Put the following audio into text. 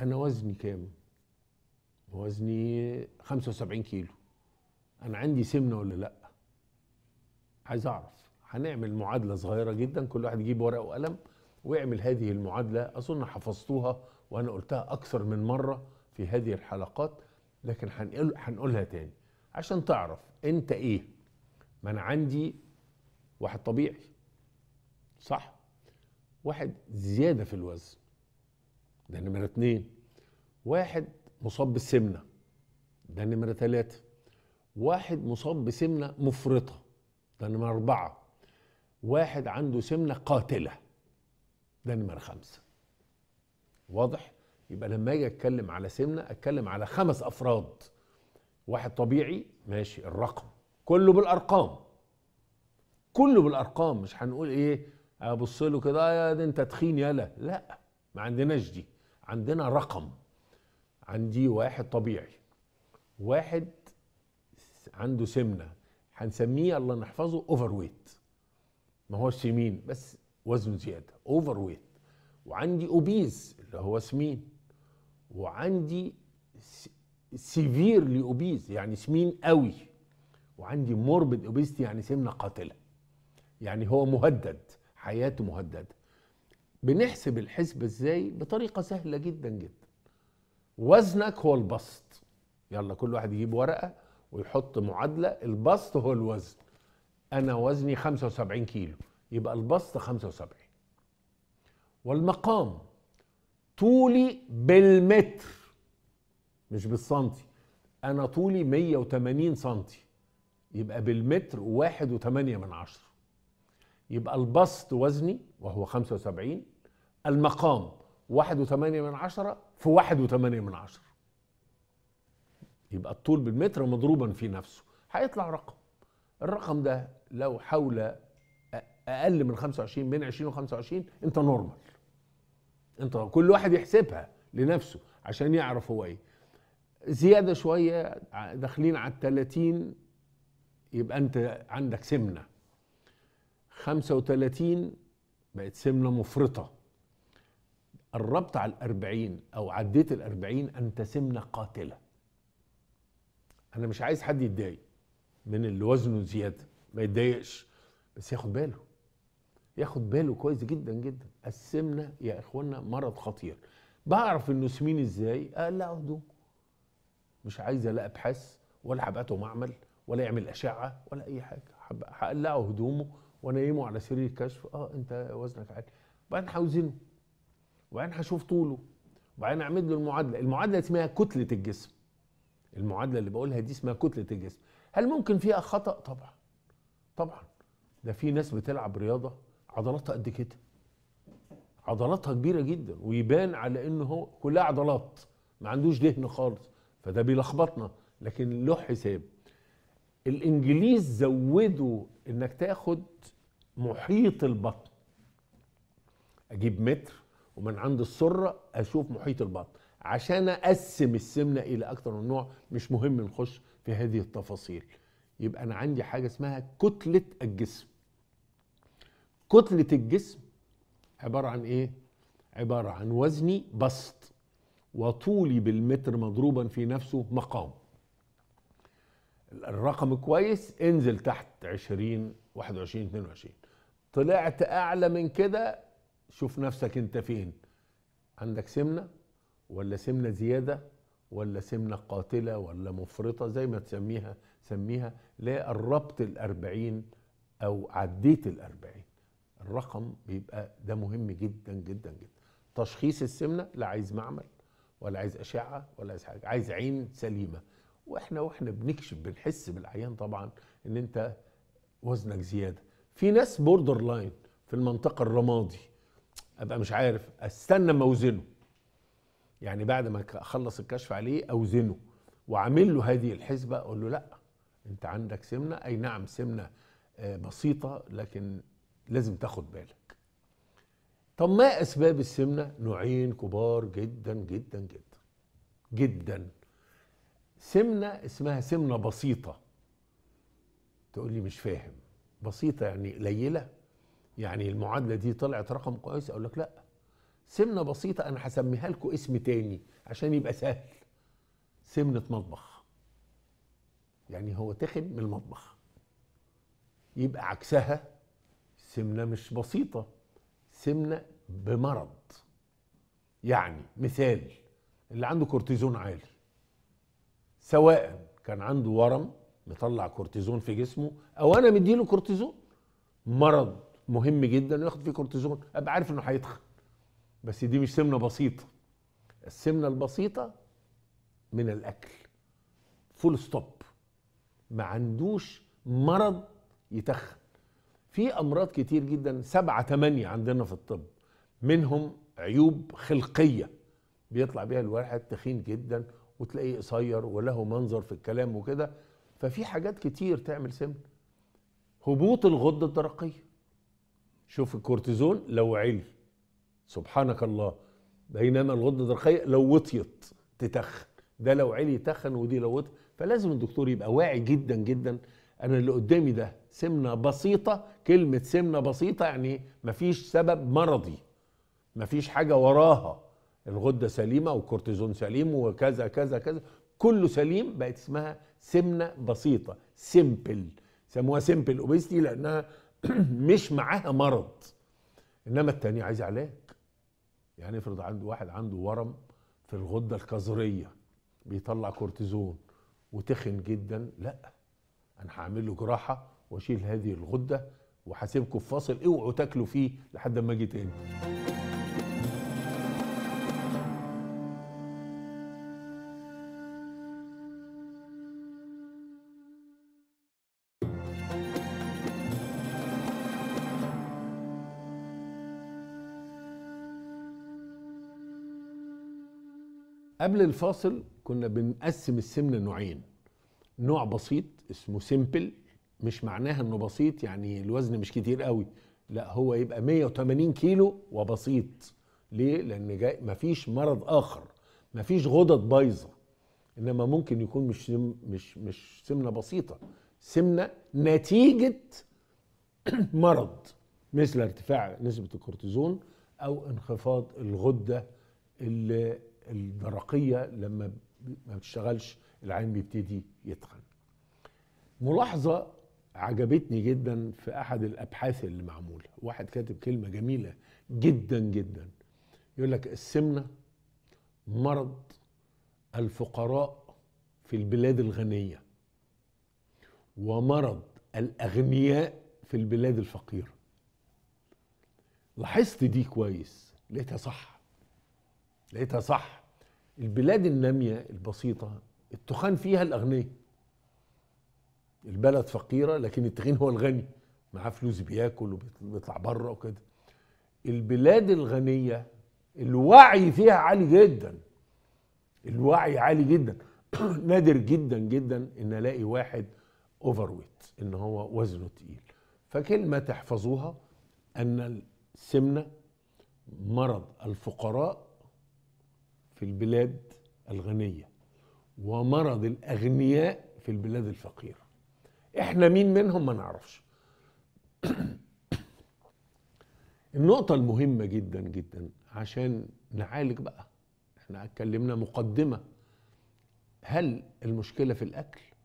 انا وزني كام وزني 75 كيلو انا عندي سمنه ولا لا عايز اعرف هنعمل معادله صغيره جدا كل واحد يجيب ورقه وقلم ويعمل هذه المعادله اظن حفظتوها وانا قلتها اكثر من مره في هذه الحلقات لكن هنقول هنقولها تاني عشان تعرف انت ايه ما انا عندي واحد طبيعي صح واحد زياده في الوزن ده نمرة اتنين واحد مصاب بالسمنة ده نمرة تلاتة واحد مصاب بسمنة مفرطة ده نمرة أربعة واحد عنده سمنة قاتلة ده نمرة خمسة واضح؟ يبقى لما اجي اتكلم على سمنة اتكلم على خمس افراد واحد طبيعي ماشي الرقم كله بالارقام كله بالارقام مش هنقول ايه ابص له كده يا آه، ده انت تخين يالا لا ما عندناش دي عندنا رقم عندي واحد طبيعي واحد عنده سمنه هنسميه الله نحفظه اوفر ويت ما هوش سمين بس وزنه زياده اوفر ويت وعندي اوبيز اللي هو سمين وعندي سيفيرلي اوبيز يعني سمين قوي وعندي موربد اوبيستي يعني سمنه قاتله يعني هو مهدد حياته مهدده بنحسب الحسبة ازاي بطريقة سهلة جدا جدا وزنك هو البسط يلا كل واحد يجيب ورقة ويحط معادلة البسط هو الوزن أنا وزني 75 كيلو يبقى البسط 75 والمقام طولي بالمتر مش بالسنتي أنا طولي 180 سنتي يبقى بالمتر واحد وثمانية من عشرة يبقى البسط وزني وهو 75 المقام واحد وثمانية من عشرة في واحد وثمانية من عشرة يبقى الطول بالمتر مضروبا في نفسه هيطلع رقم الرقم ده لو حول اقل من 25 بين 20 و 25 انت نورمال انت كل واحد يحسبها لنفسه عشان يعرف هو ايه زياده شويه داخلين على ال 30 يبقى انت عندك سمنه 35 بقت سمنه مفرطه قربت على الأربعين أو عديت الأربعين أنت سمنة قاتلة أنا مش عايز حد يتضايق من اللي وزنه زيادة ما يتضايقش بس ياخد باله ياخد باله كويس جدا جدا السمنة يا إخوانا مرض خطير بعرف إنه سمين إزاي أقلع هدوم مش عايز لا أبحاث ولا هبعته معمل ولا يعمل أشعة ولا أي حاجة هقلعه هدومه وانيمه على سرير الكشف اه انت وزنك عالي بعدين هوزنه وبعدين هشوف طوله وبعدين اعمل له المعادله المعادله اسمها كتله الجسم المعادله اللي بقولها دي اسمها كتله الجسم هل ممكن فيها خطا طبعا طبعا ده في ناس بتلعب رياضه عضلاتها قد كده عضلاتها كبيره جدا ويبان على انه هو كلها عضلات ما عندوش دهن خالص فده بيلخبطنا لكن له حساب الانجليز زودوا انك تاخد محيط البطن اجيب متر ومن عند السره اشوف محيط البطن عشان اقسم السمنه الى أكثر من نوع مش مهم نخش في هذه التفاصيل يبقى انا عندي حاجه اسمها كتله الجسم كتله الجسم عباره عن ايه عباره عن وزني بسط وطولي بالمتر مضروبا في نفسه مقام الرقم كويس انزل تحت 20 21 22 طلعت اعلى من كده شوف نفسك انت فين عندك سمنه ولا سمنه زياده ولا سمنه قاتله ولا مفرطه زي ما تسميها سميها لا قربت الأربعين او عديت الأربعين الرقم بيبقى ده مهم جدا جدا جدا تشخيص السمنه لا عايز معمل ولا عايز اشعه ولا عايز حاجه عايز عين سليمه واحنا واحنا بنكشف بنحس بالعيان طبعا ان انت وزنك زياده في ناس بوردر لاين في المنطقه الرمادي ابقى مش عارف استنى اما اوزنه يعني بعد ما اخلص الكشف عليه اوزنه واعمل له هذه الحسبه اقول له لا انت عندك سمنه اي نعم سمنه آه، بسيطه لكن لازم تاخد بالك طب ما اسباب السمنه نوعين كبار جدا جدا جدا جدا سمنه اسمها سمنه بسيطه تقول لي مش فاهم بسيطه يعني قليله يعني المعادله دي طلعت رقم كويس اقول لك لا سمنه بسيطه انا هسميها لكم اسم تاني عشان يبقى سهل سمنه مطبخ يعني هو تخن من المطبخ يبقى عكسها سمنه مش بسيطه سمنه بمرض يعني مثال اللي عنده كورتيزون عالي سواء كان عنده ورم مطلع كورتيزون في جسمه او انا مديله كورتيزون مرض مهم جدا وياخد فيه كورتيزون ابقى عارف انه هيتخن بس دي مش سمنه بسيطه السمنه البسيطه من الاكل فول ستوب ما عندوش مرض يتخن في امراض كتير جدا سبعة تمانية عندنا في الطب منهم عيوب خلقيه بيطلع بيها الواحد تخين جدا وتلاقيه قصير وله منظر في الكلام وكده ففي حاجات كتير تعمل سمنه هبوط الغده الدرقيه شوف الكورتيزون لو عل سبحانك الله بينما الغدة الدرقية لو وطيت تتخن ده لو عل يتخن ودي لو وطيت فلازم الدكتور يبقى واعي جدا جدا انا اللي قدامي ده سمنه بسيطه كلمه سمنه بسيطه يعني مفيش سبب مرضي مفيش حاجه وراها الغده سليمه والكورتيزون سليم وكذا كذا كذا كله سليم بقت اسمها سمنه بسيطه سمبل سموها سمبل اوبيستي لانها مش معاها مرض انما التاني عايز علاج يعني افرض عنده واحد عنده ورم في الغده الكظريه بيطلع كورتيزون وتخن جدا لا انا هعمل له جراحه واشيل هذه الغده وهسيبكم في فاصل اوعوا تاكلوا فيه لحد ما اجي تاني قبل الفاصل كنا بنقسم السمن لنوعين نوع بسيط اسمه سيمبل مش معناها انه بسيط يعني الوزن مش كتير قوي لا هو يبقى 180 كيلو وبسيط ليه لان جاي مفيش مرض اخر مفيش غدد بايظه انما ممكن يكون مش سم مش مش سمنه بسيطه سمنه نتيجه مرض مثل ارتفاع نسبه الكورتيزون او انخفاض الغده اللي البرقية لما ما بتشتغلش العين بيبتدي يتخن ملاحظة عجبتني جدا في أحد الأبحاث اللي معمولة واحد كاتب كلمة جميلة جدا جدا يقول لك السمنة مرض الفقراء في البلاد الغنية ومرض الأغنياء في البلاد الفقيرة لاحظت دي كويس لقيتها صح لقيتها صح البلاد النامية البسيطة التخان فيها الأغنياء البلد فقيرة لكن التخين هو الغني معاه فلوس بياكل وبيطلع بره وكده البلاد الغنية الوعي فيها عالي جدا الوعي عالي جدا نادر جدا جدا ان الاقي واحد اوفر ويت ان هو وزنه تقيل فكلمه تحفظوها ان السمنه مرض الفقراء في البلاد الغنية ومرض الأغنياء في البلاد الفقيرة احنا مين منهم ما نعرفش النقطة المهمة جدا جدا عشان نعالج بقى احنا اتكلمنا مقدمة هل المشكلة في الأكل